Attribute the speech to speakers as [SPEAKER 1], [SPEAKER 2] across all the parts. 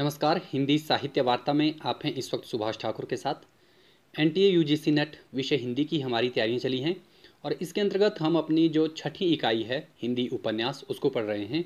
[SPEAKER 1] नमस्कार हिंदी साहित्य वार्ता में आप हैं इस वक्त सुभाष ठाकुर के साथ N T U G C NET विषय हिंदी की हमारी तैयारियां चली हैं और इसके अंतर्गत हम अपनी जो छठी इकाई है हिंदी उपन्यास उसको पढ़ रहे हैं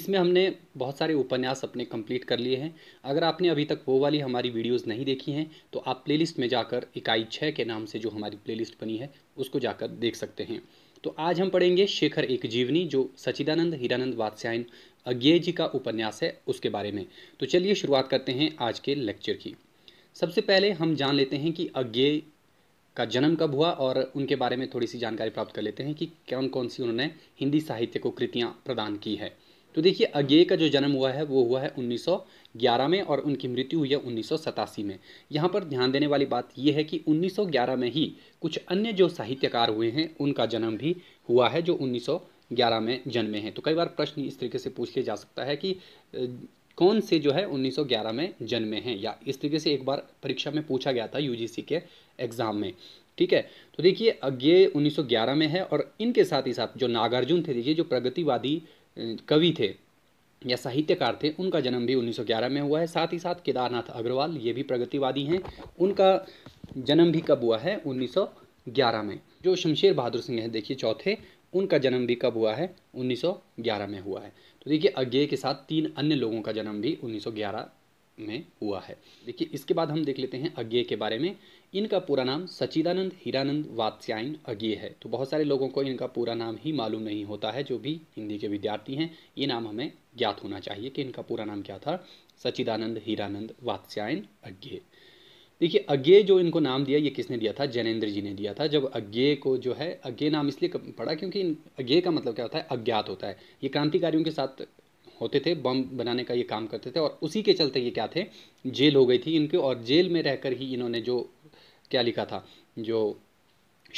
[SPEAKER 1] इसमें हमने बहुत सारे उपन्यास अपने कंप्लीट कर लिए हैं अगर आपने अभी तक वो वाली हमारी वीडियोस नहीं देखी हैं तो आप प्लेलिस्ट में जाकर इकाई छः के नाम से जो हमारी प्लेलिस्ट बनी है उसको जाकर देख सकते हैं तो आज हम पढ़ेंगे शेखर एक जीवनी जो सचिदानंद हीरानंद वात्स्यायन अज्ञे जी का उपन्यास है उसके बारे में तो चलिए शुरुआत करते हैं आज के लेक्चर की सबसे पहले हम जान लेते हैं कि अज्ञे का जन्म कब हुआ और उनके बारे में थोड़ी सी जानकारी प्राप्त कर लेते हैं कि कौन कौन सी उन्होंने हिंदी साहित्य को कृतियाँ प्रदान की है तो देखिए अज्ञे का जो जन्म हुआ है वो हुआ है 1911 में और उनकी मृत्यु हुई है उन्नीस में यहाँ पर ध्यान देने वाली बात यह है कि 1911 में ही कुछ अन्य जो साहित्यकार हुए हैं उनका जन्म भी हुआ है जो ग्यारह में जन्मे हैं तो कई बार प्रश्न इस तरीके से पूछ लिया जा सकता है कि कौन से जो है 1911 में जन्मे हैं या इस तरीके से एक बार परीक्षा में पूछा गया था यूजीसी के एग्ज़ाम में ठीक है तो देखिए ये 1911 में है और इनके साथ ही साथ जो नागार्जुन थे देखिए जो प्रगतिवादी कवि थे या साहित्यकार थे उनका जन्म भी 1911 में हुआ है साथ ही साथ केदारनाथ अग्रवाल ये भी प्रगतिवादी हैं उनका जन्म भी कब हुआ है ग्यारह में जो शमशेर बहादुर सिंह हैं देखिए चौथे उनका जन्म भी कब हुआ है 1911 में हुआ है तो देखिए अज्ञे के साथ तीन अन्य लोगों का जन्म भी 1911 में हुआ है देखिए इसके बाद हम देख लेते हैं अज्ञे के बारे में इनका पूरा नाम सचिदानंद हीरानंद वात्स्यायन अज्ञे है तो बहुत सारे लोगों को इनका पूरा नाम ही मालूम नहीं होता है जो भी हिंदी के विद्यार्थी हैं ये नाम हमें ज्ञात होना चाहिए कि इनका पूरा नाम क्या था सचिदानंद हीरानंद वात्स्यायन अज्ञे देखिए अज्ञे जो इनको नाम दिया ये किसने दिया था जैनेन्द्र जी ने दिया था जब अज्ञे को जो है अज्ञे नाम इसलिए पड़ा क्योंकि अज्ञे का मतलब क्या होता है अज्ञात होता है ये क्रांतिकारियों के साथ होते थे बम बनाने का ये काम करते थे और उसी के चलते ये क्या थे जेल हो गई थी इनके और जेल में रहकर ही इन्होंने जो क्या लिखा था जो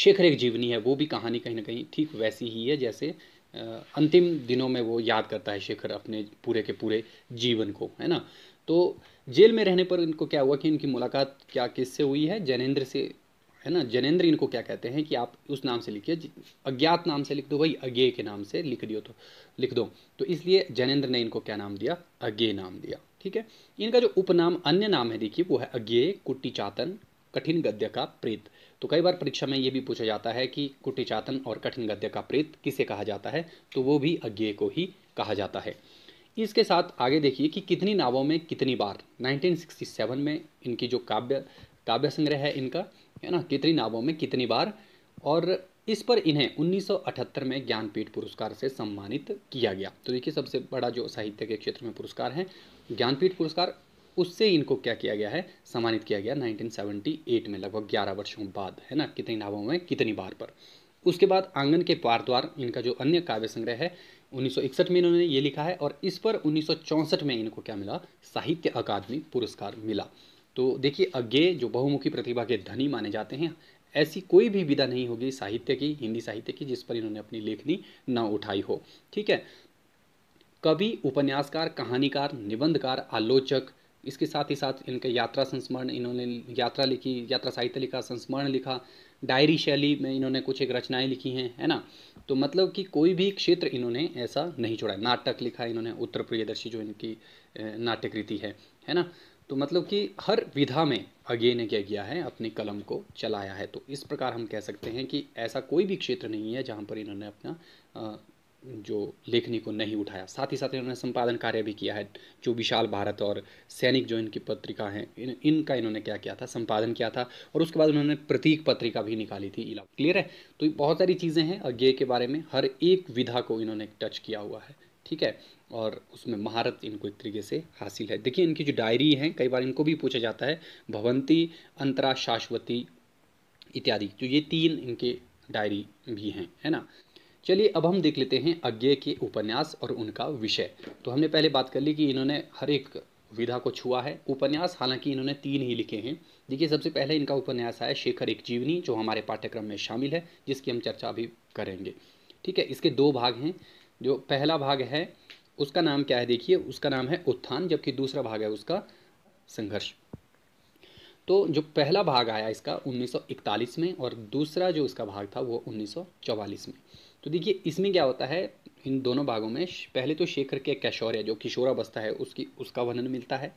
[SPEAKER 1] शेखर एक जीवनी है वो भी कहानी कहीं ना कहीं ठीक वैसी ही है जैसे अंतिम दिनों में वो याद करता है शेखर अपने पूरे के पूरे जीवन को है ना तो जेल में रहने पर इनको क्या हुआ कि इनकी मुलाकात क्या किससे हुई है जैनेन्द्र से है ना जनेन्द्र इनको क्या कहते हैं कि आप उस नाम से लिखिए अज्ञात नाम से लिख दो भाई अज्ञे के नाम से लिख दियो तो लिख दो तो इसलिए जैनेन्द्र ने इनको क्या नाम दिया अज्ञे नाम दिया ठीक है इनका जो उपनाम अन्य नाम है देखिए वो है अज्ञे कुट्टी चातन कठिन गद्य का प्रेत तो कई बार परीक्षा में ये भी पूछा जाता है कि कुटिचातन और कठिन गद्य का प्रेत किसे कहा जाता है तो वो भी अज्ञे को ही कहा जाता है इसके साथ आगे देखिए कि कितनी नावों में कितनी बार 1967 में इनकी जो काव्य काव्य संग्रह है इनका है ना कितनी नावों में कितनी बार और इस पर इन्हें 1978 में ज्ञानपीठ पुरस्कार से सम्मानित किया गया तो देखिए सबसे बड़ा जो साहित्य के क्षेत्र में पुरस्कार है ज्ञानपीठ पुरस्कार उससे इनको क्या किया गया है सम्मानित किया गया 1978 में लगभग 11 वर्षों बाद है ना कितनी नावों में कितनी बार पर उसके बाद आंगन के पार द्वार इनका जो अन्य काव्य संग्रह है 1961 में इन्होंने ये लिखा है और इस पर 1964 में इनको क्या मिला साहित्य अकादमी पुरस्कार मिला तो देखिए अज्ञे जो बहुमुखी प्रतिभा के धनी माने जाते हैं ऐसी कोई भी विधा नहीं होगी साहित्य की हिंदी साहित्य की जिस पर इन्होंने अपनी लेखनी ना उठाई हो ठीक है कवि उपन्यासकार कहानीकार निबंधकार आलोचक इसके साथ ही साथ इनके यात्रा संस्मरण इन्होंने यात्रा लिखी यात्रा साहित्य लिखा संस्मरण लिखा डायरी शैली में इन्होंने कुछ एक रचनाएं लिखी हैं है ना तो मतलब कि कोई भी क्षेत्र इन्होंने ऐसा नहीं छोड़ा नाटक लिखा इन्होंने उत्तर प्रियदर्शी जो इनकी नाट्य कृति है है ना तो मतलब कि हर विधा में अगे ने क्या किया है अपनी कलम को चलाया है तो इस प्रकार हम कह सकते हैं कि ऐसा कोई भी क्षेत्र नहीं है जहाँ पर इन्होंने अपना जो लेखनी को नहीं उठाया साथ ही साथ इन्होंने संपादन कार्य भी किया है जो विशाल भारत और सैनिक जो इनकी पत्रिका हैं इन इनका इन्होंने क्या किया था संपादन किया था और उसके बाद उन्होंने प्रतीक पत्रिका भी निकाली थी इला क्लियर है तो बहुत सारी चीज़ें हैं और के बारे में हर एक विधा को इन्होंने टच किया हुआ है ठीक है और उसमें महारत इनको एक तरीके से हासिल है देखिए इनकी जो डायरी है कई बार इनको भी पूछा जाता है भवंती अंतरा शाश्वती इत्यादि जो तो ये तीन इनके डायरी भी हैं है ना चलिए अब हम देख लेते हैं अज्ञे के उपन्यास और उनका विषय तो हमने पहले बात कर ली कि इन्होंने हर एक विधा को छुआ है उपन्यास हालांकि इन्होंने तीन ही लिखे हैं देखिए सबसे पहले इनका उपन्यास आया शेखर एक जीवनी जो हमारे पाठ्यक्रम में शामिल है जिसकी हम चर्चा अभी करेंगे ठीक है इसके दो भाग हैं जो पहला भाग है उसका नाम क्या है देखिए उसका नाम है उत्थान जबकि दूसरा भाग है उसका संघर्ष तो जो पहला भाग आया इसका 1941 में और दूसरा जो इसका भाग था वो 1944 में तो देखिए इसमें क्या होता है इन दोनों भागों में पहले तो शेखर के कैशौर्य जो किशोरावस्था है उसकी उसका वर्णन मिलता है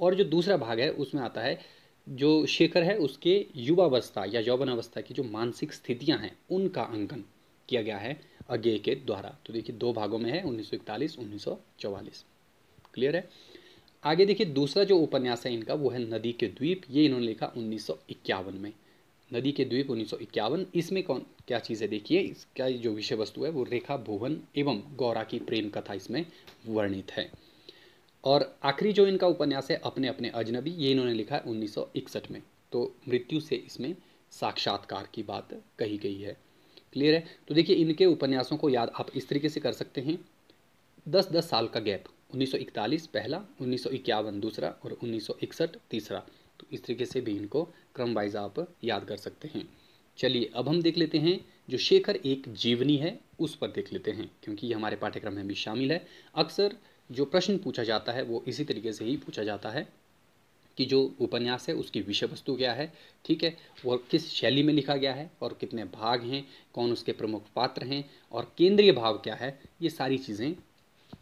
[SPEAKER 1] और जो दूसरा भाग है उसमें आता है जो शेखर है उसके युवावस्था या यौवनावस्था की जो मानसिक स्थितियां हैं उनका अंकन किया गया है अज्ञे के द्वारा तो देखिए दो भागों में है 1941 1944 क्लियर है आगे देखिए दूसरा जो उपन्यास है इनका वो है नदी के द्वीप ये इन्होंने लिखा उन्नीस में नदी के द्वीप उन्नीस इसमें कौन क्या चीज़ें देखिए इसका जो विषय वस्तु है वो रेखा भुवन एवं गौरा की प्रेम कथा इसमें वर्णित है और आखिरी जो इनका उपन्यास है अपने अपने अजनबी ये इन्होंने लिखा है उन्नीस में तो मृत्यु से इसमें साक्षात्कार की बात कही गई है क्लियर है तो देखिए इनके उपन्यासों को याद आप इस तरीके से कर सकते हैं दस दस साल का गैप 1941 पहला उन्नीस दूसरा और उन्नीस तीसरा तो इस तरीके से भी इनको क्रम वाइज आप याद कर सकते हैं चलिए अब हम देख लेते हैं जो शेखर एक जीवनी है उस पर देख लेते हैं क्योंकि ये हमारे पाठ्यक्रम में भी शामिल है अक्सर जो प्रश्न पूछा जाता है वो इसी तरीके से ही पूछा जाता है कि जो उपन्यास है उसकी विषय वस्तु क्या है ठीक है और किस शैली में लिखा गया है और कितने भाग हैं कौन उसके प्रमुख पात्र हैं और केंद्रीय भाव क्या है ये सारी चीज़ें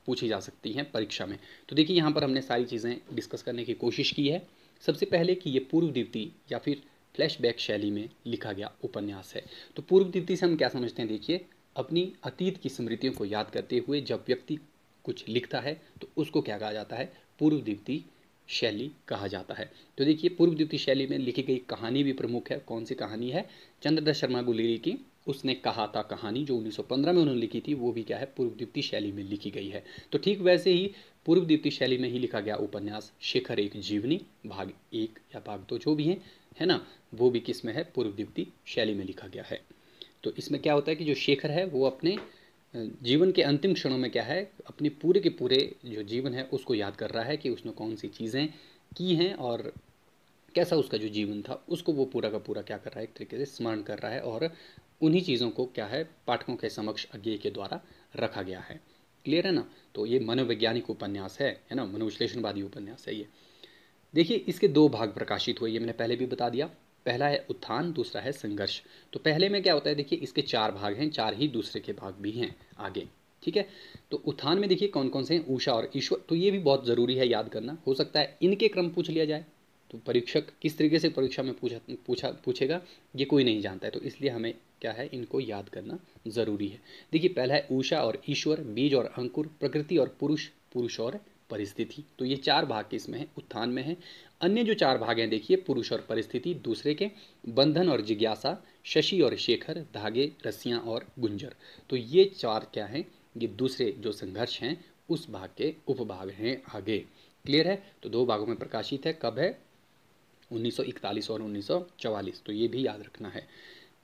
[SPEAKER 1] पूछी जा सकती हैं परीक्षा में तो देखिए यहाँ पर हमने सारी चीज़ें डिस्कस करने की कोशिश की है सबसे पहले कि ये पूर्व दीप्ति या फिर फ्लैशबैक शैली में लिखा गया उपन्यास है तो पूर्व दीप्ति से हम क्या समझते हैं देखिए अपनी अतीत की स्मृतियों को याद करते हुए जब व्यक्ति कुछ लिखता है तो उसको क्या कहा जाता है पूर्व दीप्ति शैली कहा जाता है तो देखिए पूर्व द्वितीय शैली में लिखी गई कहानी भी प्रमुख है कौन सी कहानी है चंद्रदास शर्मा गुलेरी की उसने कहा था कहानी जो 1915 में उन्होंने लिखी थी वो भी क्या है पूर्व दीप्ति शैली में लिखी गई है तो ठीक वैसे ही पूर्व दीप्ति शैली में ही लिखा गया उपन्यास शिखर एक जीवनी भाग एक या भाग दो जो भी हैं है ना वो भी किस में है पूर्व दीप्ति शैली में लिखा गया है तो इसमें क्या होता है कि जो शेखर है वो अपने जीवन के अंतिम क्षणों में क्या है अपने पूरे के पूरे जो जीवन है उसको याद कर रहा है कि उसने कौन सी चीज़ें की हैं और कैसा उसका जो जीवन था उसको वो पूरा का पूरा क्या कर रहा है एक तरीके से स्मरण कर रहा है और उन्हीं चीज़ों को क्या है पाठकों के समक्ष अज्ञे के द्वारा रखा गया है क्लियर है ना तो ये मनोवैज्ञानिक उपन्यास है है ना मनोविश्लेषणवादी उपन्यास है ये देखिए इसके दो भाग प्रकाशित हुए ये मैंने पहले भी बता दिया पहला है उत्थान दूसरा है संघर्ष तो पहले में क्या होता है देखिए इसके चार भाग हैं चार ही दूसरे के भाग भी हैं आगे ठीक है तो उत्थान में देखिए कौन कौन से हैं ऊषा और ईश्वर तो ये भी बहुत ज़रूरी है याद करना हो सकता है इनके क्रम पूछ लिया जाए तो परीक्षक किस तरीके से परीक्षा में पूछा पूछा पूछेगा ये कोई नहीं जानता है तो इसलिए हमें क्या है इनको याद करना ज़रूरी है देखिए पहला है ऊषा और ईश्वर बीज और अंकुर प्रकृति और पुरुष पुरुष और परिस्थिति तो ये चार भाग के इसमें है उत्थान में है अन्य जो चार भाग हैं देखिए पुरुष और परिस्थिति दूसरे के बंधन और जिज्ञासा शशि और शेखर धागे रस्सियाँ और गुंजर तो ये चार क्या हैं ये दूसरे जो संघर्ष हैं उस भाग के उपभाग हैं आगे क्लियर है तो दो भागों में प्रकाशित है कब है 1941 और 1944 तो ये भी याद रखना है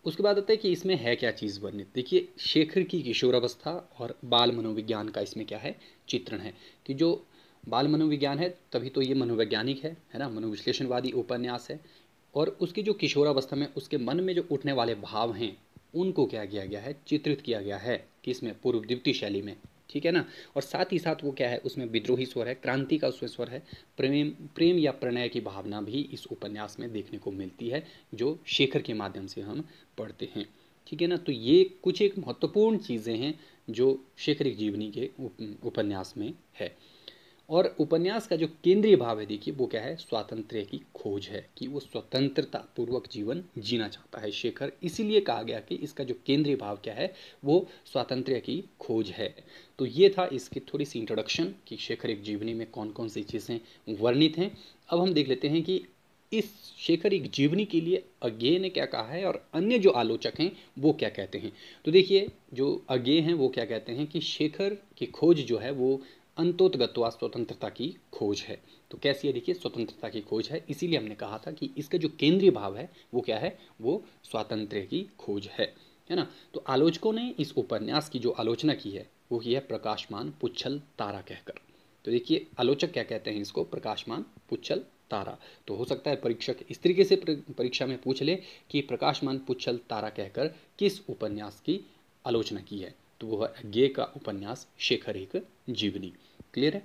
[SPEAKER 1] उसके बाद आता है कि इसमें है क्या चीज़ वर्णित देखिए शेखर की किशोरावस्था और बाल मनोविज्ञान का इसमें क्या है चित्रण है कि जो बाल मनोविज्ञान है तभी तो ये मनोवैज्ञानिक है है ना मनोविश्लेषणवादी उपन्यास है और उसकी जो किशोरावस्था में उसके मन में जो उठने वाले भाव हैं उनको क्या किया गया है चित्रित किया गया है कि इसमें पूर्व द्वितीय शैली में ठीक है ना और साथ ही साथ वो क्या है उसमें विद्रोही स्वर है क्रांति का उसमें स्वर है प्रेम प्रेम या प्रणय की भावना भी इस उपन्यास में देखने को मिलती है जो शेखर के माध्यम से हम पढ़ते हैं ठीक है ना तो ये कुछ एक महत्वपूर्ण चीज़ें हैं जो शेखर जीवनी के उपन्यास में है और उपन्यास का जो केंद्रीय भाव है देखिए वो क्या है स्वातंत्र की खोज है कि वो स्वतंत्रता पूर्वक जीवन जीना चाहता है शेखर इसीलिए कहा गया कि इसका जो केंद्रीय भाव क्या है वो स्वातंत्र की खोज है तो ये था इसकी थोड़ी सी इंट्रोडक्शन कि शेखर एक जीवनी में कौन कौन सी चीज़ें वर्णित हैं अब हम देख लेते हैं कि इस शेखर एक जीवनी के लिए अज्ञे ने क्या कहा है और अन्य जो आलोचक हैं वो क्या कहते हैं तो देखिए जो अज्ञे हैं वो क्या कहते हैं कि शेखर की खोज जो है वो अंतोतगत्वा स्वतंत्रता की खोज है तो कैसी है देखिए स्वतंत्रता की खोज है इसीलिए हमने कहा था कि इसका जो केंद्रीय भाव है वो क्या है वो स्वातंत्र की खोज है है ना तो आलोचकों ने इस उपन्यास की जो आलोचना की है वो की है प्रकाशमान पुच्छल तारा कहकर तो देखिए आलोचक क्या कहते हैं इसको प्रकाशमान पुच्छल तारा तो हो सकता है परीक्षक इस तरीके से परीक्षा में पूछ ले कि प्रकाशमान पुच्छल तारा कहकर किस उपन्यास की आलोचना की है तो वह गे का उपन्यास शेखर एक जीवनी क्लियर है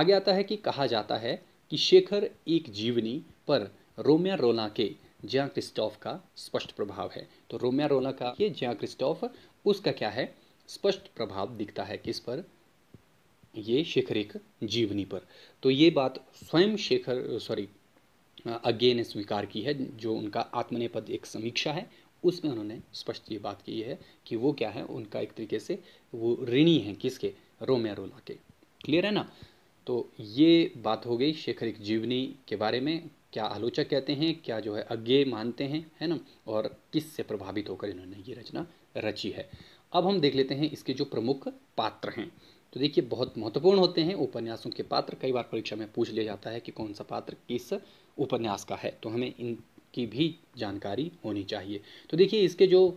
[SPEAKER 1] आगे आता है कि कहा जाता है कि शेखर एक जीवनी पर रोमिया रोला के जिया क्रिस्टोफ का स्पष्ट प्रभाव है तो रोमिया रोला का ये जिया क्रिस्टोफ उसका क्या है स्पष्ट प्रभाव दिखता है किस पर ये शेखर एक जीवनी पर तो ये बात स्वयं शेखर सॉरी अज्ञे ने स्वीकार की है जो उनका आत्मनेपद एक समीक्षा है उसमें उन्होंने स्पष्ट ये बात की है कि वो क्या है उनका एक तरीके से वो ऋणी हैं किसके रोमिया रोला के क्लियर है ना तो ये बात हो गई शेखरिक जीवनी के बारे में क्या आलोचक कहते हैं क्या जो है अज्ञे मानते हैं है ना और किस से प्रभावित होकर इन्होंने ये रचना रची है अब हम देख लेते हैं इसके जो प्रमुख पात्र हैं तो देखिए बहुत महत्वपूर्ण होते हैं उपन्यासों के पात्र कई बार परीक्षा में पूछ लिया जाता है कि कौन सा पात्र किस उपन्यास का है तो हमें इनकी भी जानकारी होनी चाहिए तो देखिए इसके जो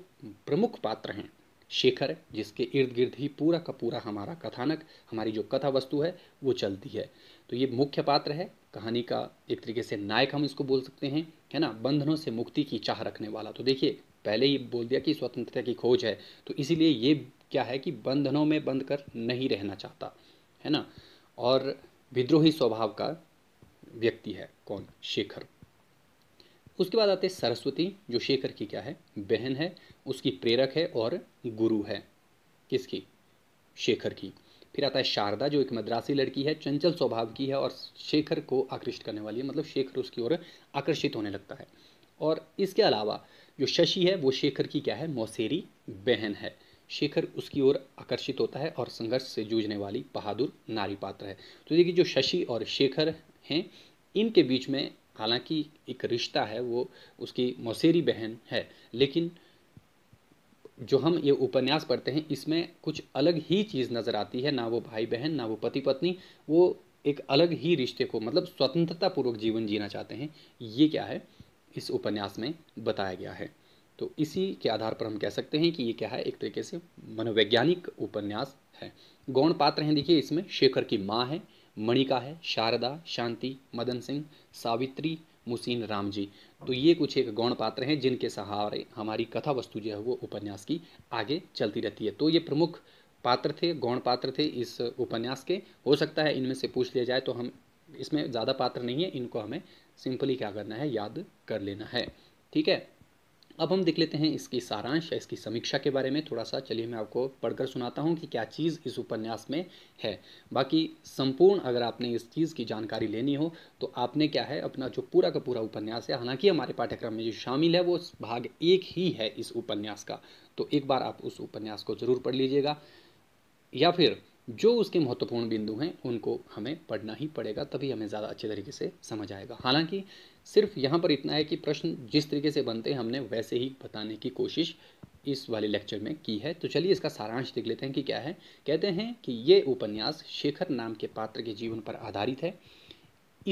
[SPEAKER 1] प्रमुख पात्र हैं शेखर जिसके इर्द गिर्द ही पूरा का पूरा हमारा कथानक हमारी जो कथा वस्तु है वो चलती है तो ये मुख्य पात्र है कहानी का एक तरीके से नायक हम इसको बोल सकते हैं है ना बंधनों से मुक्ति की चाह रखने वाला तो देखिए पहले ही बोल दिया कि स्वतंत्रता की खोज है तो इसीलिए ये क्या है कि बंधनों में बंद कर नहीं रहना चाहता है ना और विद्रोही स्वभाव का व्यक्ति है कौन शेखर उसके बाद आते सरस्वती जो शेखर की क्या है बहन है उसकी प्रेरक है और गुरु है किसकी शेखर की फिर आता है शारदा जो एक मद्रासी लड़की है चंचल स्वभाव की है और शेखर को आकृष्ट करने वाली है मतलब शेखर उसकी ओर आकर्षित होने लगता है और इसके अलावा जो शशि है वो शेखर की क्या है मौसेरी बहन है शेखर उसकी ओर आकर्षित होता है और संघर्ष से जूझने वाली बहादुर नारी पात्र है तो देखिए जो शशि और शेखर हैं इनके बीच में हालांकि एक रिश्ता है वो उसकी मौसेरी बहन है लेकिन जो हम ये उपन्यास पढ़ते हैं इसमें कुछ अलग ही चीज़ नज़र आती है ना वो भाई बहन ना वो पति पत्नी वो एक अलग ही रिश्ते को मतलब स्वतंत्रतापूर्वक जीवन जीना चाहते हैं ये क्या है इस उपन्यास में बताया गया है तो इसी के आधार पर हम कह सकते हैं कि ये क्या है एक तरीके से मनोवैज्ञानिक उपन्यास है गौण पात्र हैं देखिए इसमें शेखर की माँ है मणिका है शारदा शांति मदन सिंह सावित्री मुसीन राम जी तो ये कुछ एक गौण पात्र हैं जिनके सहारे हमारी कथा वस्तु जो है वो उपन्यास की आगे चलती रहती है तो ये प्रमुख पात्र थे गौण पात्र थे इस उपन्यास के हो सकता है इनमें से पूछ लिया जाए तो हम इसमें ज़्यादा पात्र नहीं है इनको हमें सिंपली क्या करना है याद कर लेना है ठीक है अब हम देख लेते हैं इसकी सारांश या इसकी समीक्षा के बारे में थोड़ा सा चलिए मैं आपको पढ़कर सुनाता हूँ कि क्या चीज़ इस उपन्यास में है बाकी संपूर्ण अगर आपने इस चीज़ की जानकारी लेनी हो तो आपने क्या है अपना जो पूरा का पूरा उपन्यास है हालांकि हमारे पाठ्यक्रम में जो शामिल है वो भाग एक ही है इस उपन्यास का तो एक बार आप उस उपन्यास को ज़रूर पढ़ लीजिएगा या फिर जो उसके महत्वपूर्ण बिंदु हैं उनको हमें पढ़ना ही पड़ेगा तभी हमें ज़्यादा अच्छे तरीके से समझ आएगा हालांकि सिर्फ यहाँ पर इतना है कि प्रश्न जिस तरीके से बनते हैं हमने वैसे ही बताने की कोशिश इस वाले लेक्चर में की है तो चलिए इसका सारांश देख लेते हैं कि क्या है कहते हैं कि ये उपन्यास शेखर नाम के पात्र के जीवन पर आधारित है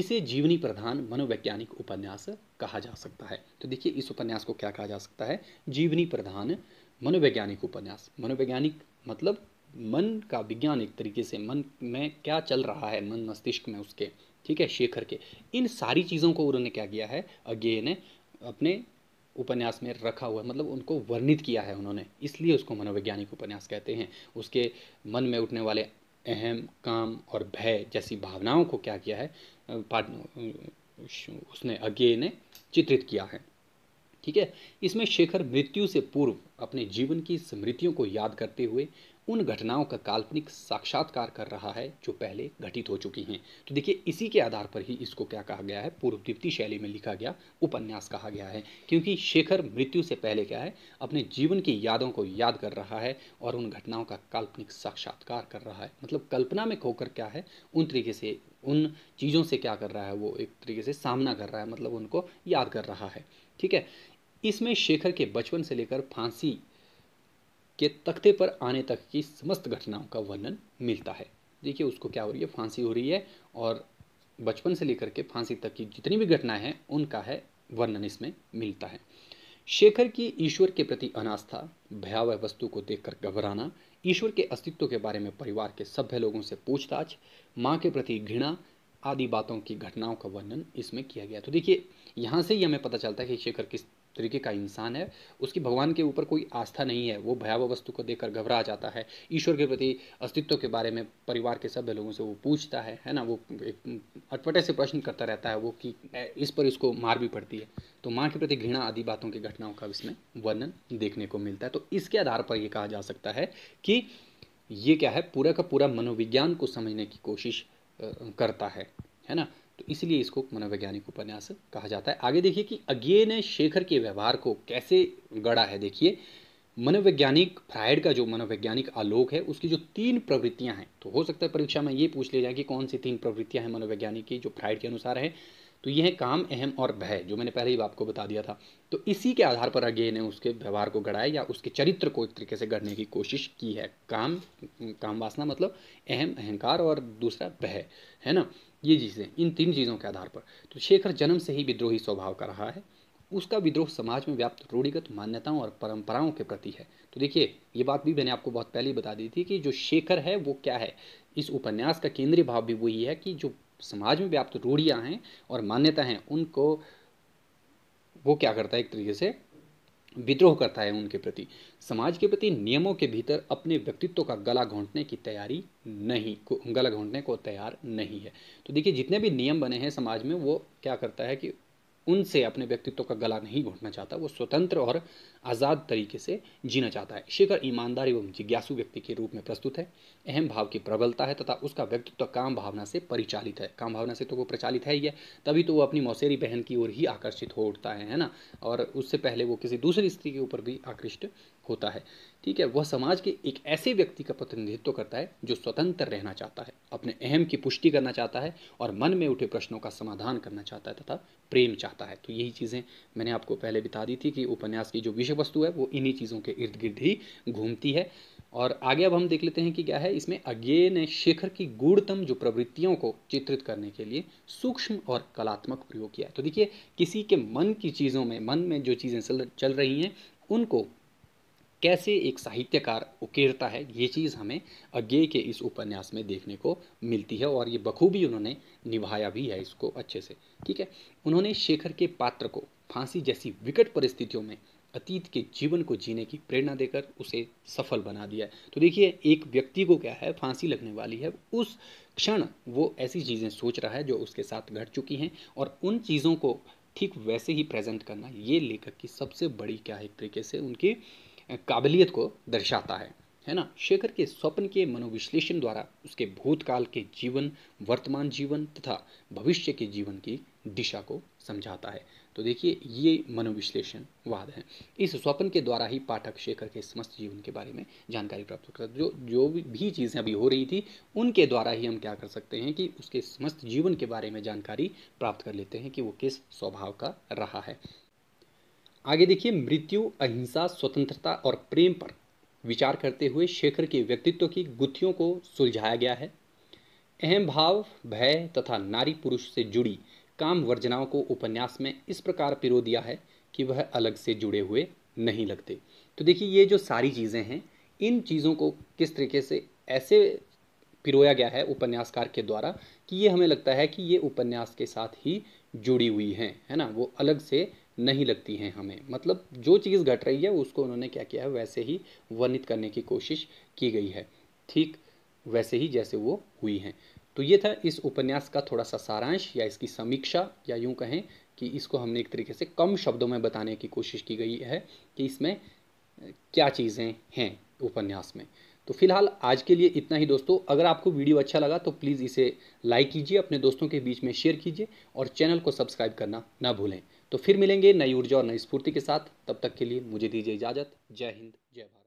[SPEAKER 1] इसे जीवनी प्रधान मनोवैज्ञानिक उपन्यास कहा जा सकता है तो देखिए इस उपन्यास को क्या कहा जा सकता है जीवनी प्रधान मनोवैज्ञानिक उपन्यास मनोवैज्ञानिक मतलब मन का विज्ञान एक तरीके से मन में क्या चल रहा है मन मस्तिष्क में उसके ठीक है शेखर के इन सारी चीज़ों को उन्होंने क्या किया है अगेन अपने उपन्यास में रखा हुआ मतलब उनको वर्णित किया है उन्होंने इसलिए उसको मनोवैज्ञानिक उपन्यास कहते हैं उसके मन में उठने वाले अहम काम और भय जैसी भावनाओं को क्या किया है उसने अज्ञे ने चित्रित किया है ठीक है इसमें शेखर मृत्यु से पूर्व अपने जीवन की स्मृतियों को याद करते हुए उन घटनाओं का काल्पनिक साक्षात्कार कर रहा है जो पहले घटित हो चुकी हैं तो देखिए इसी के आधार पर ही इसको क्या कहा गया है पूर्व तिब्बती शैली में लिखा गया उपन्यास कहा गया है क्योंकि शेखर मृत्यु से पहले क्या है अपने जीवन की यादों को याद कर रहा है और उन घटनाओं का काल्पनिक साक्षात्कार कर रहा है मतलब कल्पना में खोकर क्या है उन तरीके से उन चीज़ों से क्या कर रहा है वो एक तरीके से सामना कर रहा है मतलब उनको याद कर रहा है ठीक है इसमें शेखर के बचपन से लेकर फांसी के तख्ते पर आने तक की समस्त घटनाओं का वर्णन मिलता है देखिए उसको क्या हो रही है फांसी हो रही है और बचपन से लेकर के फांसी तक की जितनी भी घटनाएं हैं उनका है वर्णन इसमें मिलता है शेखर की ईश्वर के प्रति अनास्था भयावह वस्तु को देखकर घबराना ईश्वर के अस्तित्व के बारे में परिवार के सभ्य लोगों से पूछताछ माँ के प्रति घृणा आदि बातों की घटनाओं का वर्णन इसमें किया गया तो देखिए यहाँ से ही हमें पता चलता है कि शेखर किस तरीके का इंसान है उसकी भगवान के ऊपर कोई आस्था नहीं है वो भयावह वस्तु को देखकर घबरा जाता है ईश्वर के प्रति अस्तित्व के बारे में परिवार के सभ्य लोगों से वो पूछता है है ना वो एक अटपटे से प्रश्न करता रहता है वो कि इस पर इसको मार भी पड़ती है तो माँ के प्रति घृणा आदि बातों की घटनाओं का इसमें वर्णन देखने को मिलता है तो इसके आधार पर ये कहा जा सकता है कि ये क्या है पूरा का पूरा मनोविज्ञान को समझने की कोशिश करता है है ना तो इसलिए इसको मनोवैज्ञानिक उपन्यास कहा जाता है आगे देखिए कि अज्ञे ने शेखर के व्यवहार को कैसे गढ़ा है देखिए मनोवैज्ञानिक फ्रायड का जो मनोवैज्ञानिक आलोक है उसकी जो तीन प्रवृत्तियां हैं तो हो सकता है परीक्षा में ये पूछ लिया जाए कि कौन सी तीन प्रवृत्तियां हैं मनोवैज्ञानिक की जो फ्रायड के अनुसार है तो ये है काम अहम और भय जो मैंने पहले ही आपको बता दिया था तो इसी के आधार पर अज्ञे ने उसके व्यवहार को गढ़ाया या उसके चरित्र को एक तरीके से गढ़ने की कोशिश की है काम काम वासना मतलब अहम अहंकार और दूसरा भय है ना ये चीज़ें इन तीन चीज़ों के आधार पर तो शेखर जन्म से ही विद्रोही स्वभाव का रहा है उसका विद्रोह समाज में व्याप्त रूढ़िगत मान्यताओं और परंपराओं के प्रति है तो देखिए ये बात भी मैंने आपको बहुत पहले बता दी थी कि जो शेखर है वो क्या है इस उपन्यास का केंद्रीय भाव भी वही है कि जो समाज में व्याप्त रूढ़ियाँ हैं और मान्यता हैं उनको वो क्या करता है एक तरीके से विद्रोह करता है उनके प्रति समाज के प्रति नियमों के भीतर अपने व्यक्तित्व का गला घोंटने की तैयारी नहीं गला घोंटने को तैयार नहीं है तो देखिए जितने भी नियम बने हैं समाज में वो क्या करता है कि उनसे अपने व्यक्तित्व का गला नहीं घोटना चाहता वो स्वतंत्र और आज़ाद तरीके से जीना चाहता है शेखर ईमानदार एवं जिज्ञासु व्यक्ति के रूप में प्रस्तुत है अहम भाव की प्रबलता है तथा उसका व्यक्तित्व काम भावना से परिचालित है काम भावना से तो वो प्रचालित है ही है तभी तो वो अपनी मौसेरी बहन की ओर ही आकर्षित हो उठता है है ना और उससे पहले वो किसी दूसरी स्त्री के ऊपर भी आकृष्ट होता है ठीक है वह समाज के एक ऐसे व्यक्ति का प्रतिनिधित्व करता है जो स्वतंत्र रहना चाहता है अपने अहम की पुष्टि करना चाहता है और मन में उठे प्रश्नों का समाधान करना चाहता है तथा प्रेम चाहता है तो यही चीज़ें मैंने आपको पहले बता दी थी कि उपन्यास की जो विषय वस्तु है वो इन्हीं चीज़ों के इर्द गिर्द ही घूमती है और आगे अब हम देख लेते हैं कि क्या है इसमें अज्ञे ने शेखर की गूढ़तम जो प्रवृत्तियों को चित्रित करने के लिए सूक्ष्म और कलात्मक प्रयोग किया है तो देखिए किसी के मन की चीज़ों में मन में जो चीज़ें चल रही हैं उनको कैसे एक साहित्यकार उकेरता है ये चीज़ हमें अज्ञेय के इस उपन्यास में देखने को मिलती है और ये बखूबी उन्होंने निभाया भी है इसको अच्छे से ठीक है उन्होंने शेखर के पात्र को फांसी जैसी विकट परिस्थितियों में अतीत के जीवन को जीने की प्रेरणा देकर उसे सफल बना दिया है तो देखिए एक व्यक्ति को क्या है फांसी लगने वाली है उस क्षण वो ऐसी चीज़ें सोच रहा है जो उसके साथ घट चुकी हैं और उन चीज़ों को ठीक वैसे ही प्रेजेंट करना ये लेखक की सबसे बड़ी क्या है एक तरीके से उनकी काबिलियत को दर्शाता है है ना शेखर के स्वप्न के मनोविश्लेषण द्वारा उसके भूतकाल के जीवन वर्तमान जीवन तथा भविष्य के जीवन की दिशा को समझाता है तो देखिए ये मनोविश्लेषण वाद है इस स्वप्न के द्वारा ही पाठक शेखर के समस्त जीवन के बारे में जानकारी प्राप्त करता है जो जो भी चीज़ें अभी हो रही थी उनके द्वारा ही हम क्या कर सकते हैं कि उसके समस्त जीवन के बारे में जानकारी प्राप्त कर लेते हैं कि वो किस स्वभाव का रहा है आगे देखिए मृत्यु अहिंसा स्वतंत्रता और प्रेम पर विचार करते हुए शेखर के व्यक्तित्व की गुत्थियों को सुलझाया गया है अहम भाव भय तथा नारी पुरुष से जुड़ी काम वर्जनाओं को उपन्यास में इस प्रकार पिरो दिया है कि वह अलग से जुड़े हुए नहीं लगते तो देखिए ये जो सारी चीज़ें हैं इन चीज़ों को किस तरीके से ऐसे पिरोया गया है उपन्यासकार के द्वारा कि ये हमें लगता है कि ये उपन्यास के साथ ही जुड़ी हुई हैं है ना वो अलग से नहीं लगती हैं हमें मतलब जो चीज़ घट रही है उसको उन्होंने क्या किया है वैसे ही वर्णित करने की कोशिश की गई है ठीक वैसे ही जैसे वो हुई हैं तो ये था इस उपन्यास का थोड़ा सा सारांश या इसकी समीक्षा या यूँ कहें कि इसको हमने एक तरीके से कम शब्दों में बताने की कोशिश की गई है कि इसमें क्या चीज़ें हैं उपन्यास में तो फिलहाल आज के लिए इतना ही दोस्तों अगर आपको वीडियो अच्छा लगा तो प्लीज़ इसे लाइक कीजिए अपने दोस्तों के बीच में शेयर कीजिए और चैनल को सब्सक्राइब करना ना भूलें तो फिर मिलेंगे नई ऊर्जा और नई स्फूर्ति के साथ तब तक के लिए मुझे दीजिए इजाज़त जय हिंद जय भारत